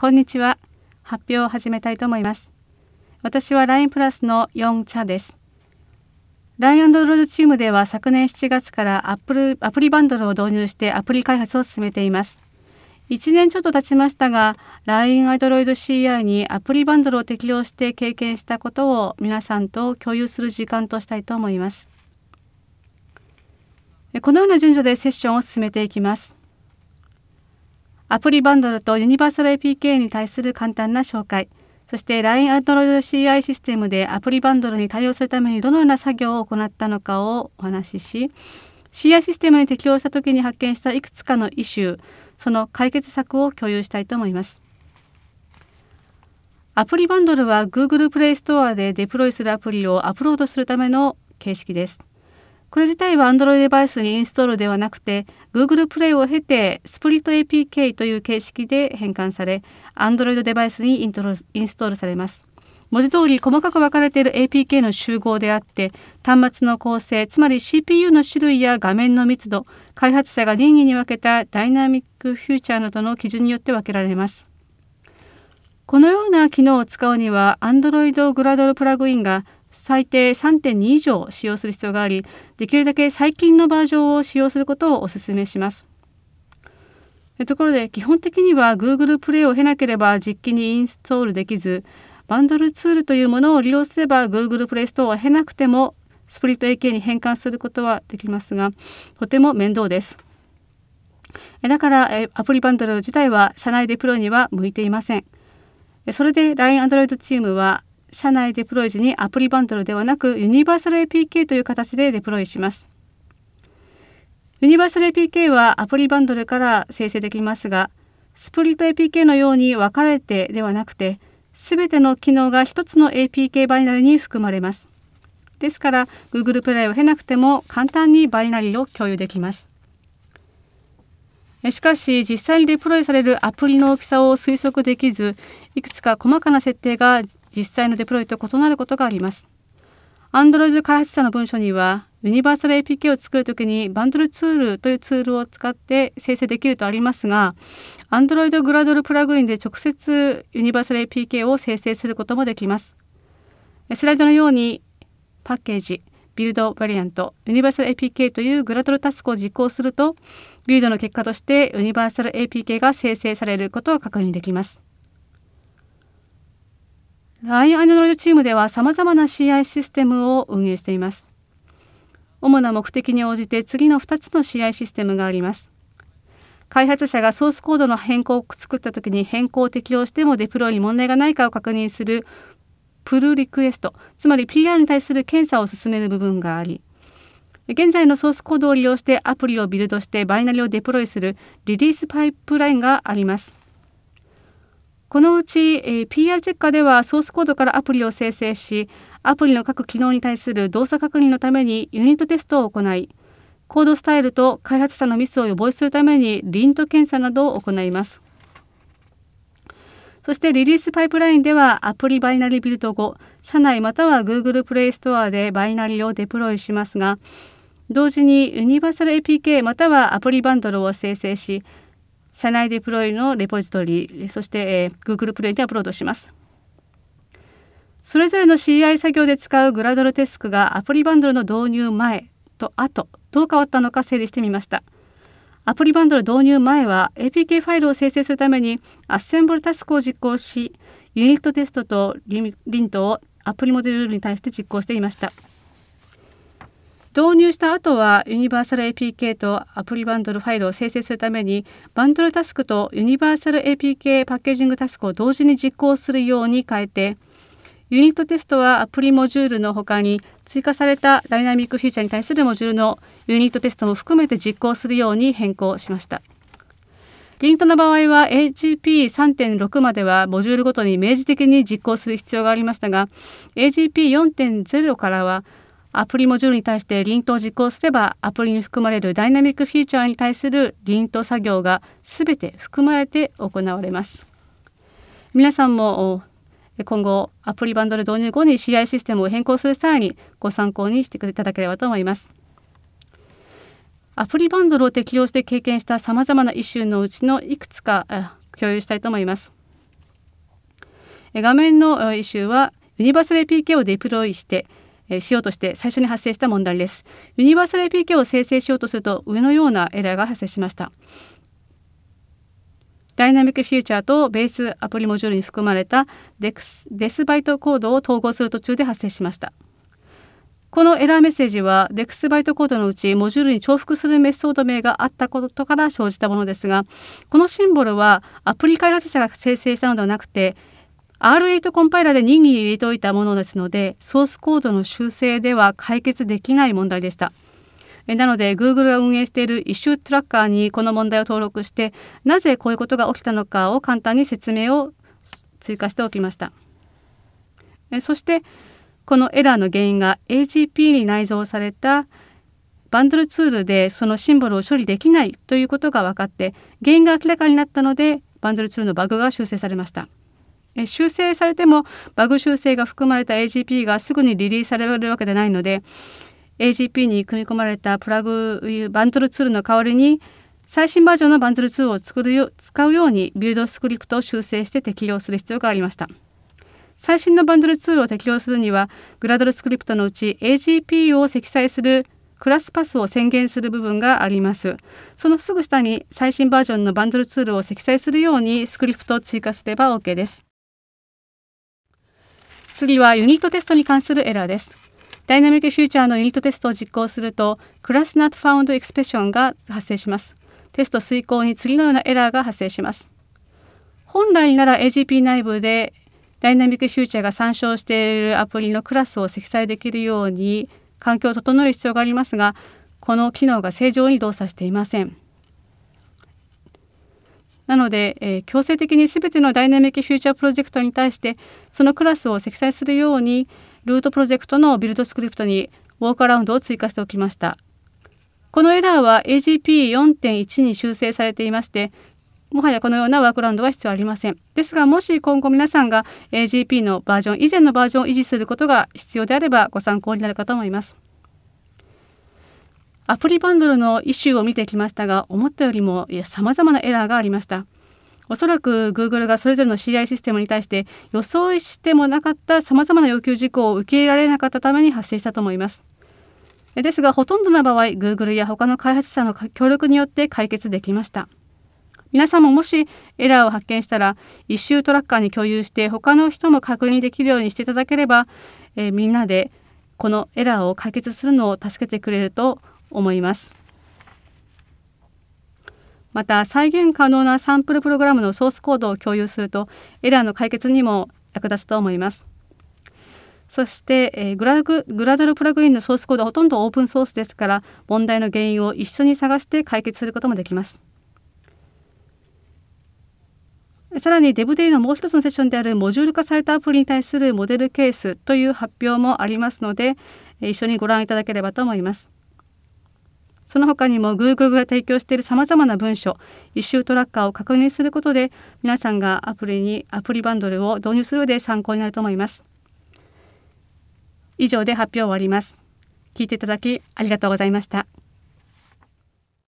こんにちは。発表を始めたいと思います。私は LINE プラスの4茶です。LINE ロードチームでは昨年7月からアップルアプリバンドルを導入してアプリ開発を進めています。1年ちょっと経ちましたが、LINE アドロイド CI にアプリバンドルを適用して経験したことを皆さんと共有する時間としたいと思います。このような順序でセッションを進めていきます。アプリバンドルとユニバーサル APK に対する簡単な紹介、そして LINE Android CI システムでアプリバンドルに対応するためにどのような作業を行ったのかをお話しし、CI システムに適用したときに発見したいくつかのイシュー、その解決策を共有したいと思います。アプリバンドルは Google Play Store でデプロイするアプリをアップロードするための形式です。これ自体は Android デバイスにインストールではなくて Google Play を経て Split APK という形式で変換され Android デバイスにイントロインストールされます。文字通り細かく分かれている APK の集合であって端末の構成つまり CPU の種類や画面の密度開発者が任意に分けたダイナミックフューチャーなどの基準によって分けられます。このような機能を使うには Android グラドルプラグインが最低3.2以上使用する必要がありできるだけ最近のバージョンを使用することをお勧めします。ところで基本的には Google プレイを経なければ実機にインストールできずバンドルツールというものを利用すれば Google プレイストアを経なくてもスプリット AK に変換することはできますがとても面倒です。だからアプリバンドル自体は社内でプロには向いていません。それで LINE アンドロイドチームは社内デプロイ時にアプリバンドルではなくユニバーサル APK という形でデプロイします。ユニバーサル APK はアプリバンドルから生成できますが、スプリット APK のように分かれてではなくて、すべての機能が1つの APK バイナリに含まれます。ですから、Google プレイを経なくても簡単にバイナリを共有できます。しかし実際にデプロイされるアプリの大きさを推測できずいくつか細かな設定が実際のデプロイと異なることがあります Android 開発者の文書にはユニバーサル APK を作るときにバンドルツールというツールを使って生成できるとありますが Android グラドルプラグインで直接ユニバーサル APK を生成することもできますスライドのようにパッケージビルドバリアントユニバーサル APK というグラドルタスクを実行するとビルドの結果としてユニバーサル APK が生成されることを確認できます。l i n e ア n ド r o i チームでは様々な CI システムを運営しています。主な目的に応じて次の2つの CI システムがあります。開発者がソースコードの変更を作った時に変更を適用してもデプロイに問題がないかを確認するプルリクエストつまり PR に対する検査を進める部分があり現在のソースコードを利用してアプリをビルドしてバイナリをデプロイするリリースパイプラインがありますこのうち、え PR チェッカーではソースコードからアプリを生成しアプリの各機能に対する動作確認のためにユニットテストを行いコードスタイルと開発者のミスを予防するためにリント検査などを行いますそしてリリースパイプラインではアプリバイナリービルド後、社内または Google プレイストアでバイナリをデプロイしますが、同時にユニバーサル APK またはアプリバンドルを生成し、社内デプロイのレポジトリ、そしてえ Google プレイでアップロードします。それぞれの CI 作業で使うグラドルテスクがアプリバンドルの導入前と後、どう変わったのか整理してみました。アプリバンドル導入前は APK ファイルを生成するためにアッセンブルタスクを実行しユニットテストとリントをアプリモデルに対して実行していました導入した後はユニバーサル APK とアプリバンドルファイルを生成するためにバンドルタスクとユニバーサル APK パッケージングタスクを同時に実行するように変えてユニットテストはアプリモジュールのほかに追加されたダイナミックフィーチャーに対するモジュールのユニットテストも含めて実行するように変更しました。ユニットの場合は AGP3.6 まではモジュールごとに明示的に実行する必要がありましたが AGP4.0 からはアプリモジュールに対してリントを実行すればアプリに含まれるダイナミックフィーチャーに対するリント作業がすべて含まれて行われます皆さんも今後アプリバンドル導入後に CI システムを変更する際にご参考にしていただければと思います。アプリバンドルを適用して経験したさまざまなイシューのうちのいくつか共有したいと思います。画面のイシューはユニバーサル APK をデプロイしてしようとして最初に発生した問題です。ユニバーサル APK を生成しようとすると上のようなエラーが発生しました。ダイナミックフューチャーとベースアプリモジュールに含まれたデスバイトコードを統合する途中で発生しました。このエラーメッセージは DEX バイトコードのうちモジュールに重複するメソード名があったことから生じたものですがこのシンボルはアプリ開発者が生成したのではなくて R8 コンパイラで任意に入れておいたものですのでソースコードの修正では解決できない問題でした。えなので Google が運営しているイシュートラッカーにこの問題を登録してなぜこういうことが起きたのかを簡単に説明を追加しておきましたえそしてこのエラーの原因が AGP に内蔵されたバンドルツールでそのシンボルを処理できないということが分かって原因が明らかになったのでバンドルツールのバグが修正されました修正されてもバグ修正が含まれた AGP がすぐにリリースされるわけではないので AGP に組み込まれたプラグバントルツールの代わりに最新バージョンのバントルツールを作るよ使うようにビルドスクリプトを修正して適用する必要がありました。最新のバンドルツールを適用するにはグラドルスクリプトのうち AGP を積載するクラスパスを宣言する部分がありますそのすぐ下に最新バージョンのバンドルツールを積載するようにスクリプトを追加すれば OK です次はユニットテストに関するエラーですダイナミックフューチャーのユニットテストを実行すると、クラスナットファウンドエクスペションが発生します。テスト遂行に次のようなエラーが発生します。本来なら AGP 内部でダイナミックフューチャーが参照しているアプリのクラスを積載できるように環境を整える必要がありますが、この機能が正常に動作していません。なので、えー、強制的に全てのダイナミックフューチャープロジェクトに対してそのクラスを積載するようにルートプロジェクトのビルドスクリプトにウォークアラウンドを追加しておきました。このエラーは AGP4.1 に修正されていまして、もはやこのようなワークラウンドは必要ありません。ですが、もし今後皆さんが AGP のバージョン、以前のバージョンを維持することが必要であればご参考になるかと思います。アプリバンドルのイシューを見てきましたが、思ったよりもいや様々なエラーがありました。おそらく Google がそれぞれの CI システムに対して予想してもなかったさまざまな要求事項を受け入れられなかったために発生したと思います。ですがほとんどの場合 Google や他の開発者の協力によって解決できました。皆さんももしエラーを発見したら一周トラッカーに共有して他の人も確認できるようにしていただければ、えー、みんなでこのエラーを解決するのを助けてくれると思います。また再現可能なサンプルプログラムのソースコードを共有するとエラーの解決にも役立つと思います。そして、えー、グラググラドルプラグインのソースコードはほとんどオープンソースですから問題の原因を一緒に探して解決することもできます。さらにデブデイのもう一つのセッションであるモジュール化されたアプリに対するモデルケースという発表もありますので一緒にご覧いただければと思います。その他にも Google が提供しているさまざまな文書一周トラッカーを確認することで皆さんがアプリにアプリバンドルを導入する上で参考になると思います以上で発表を終わります聞いていただきありがとうございました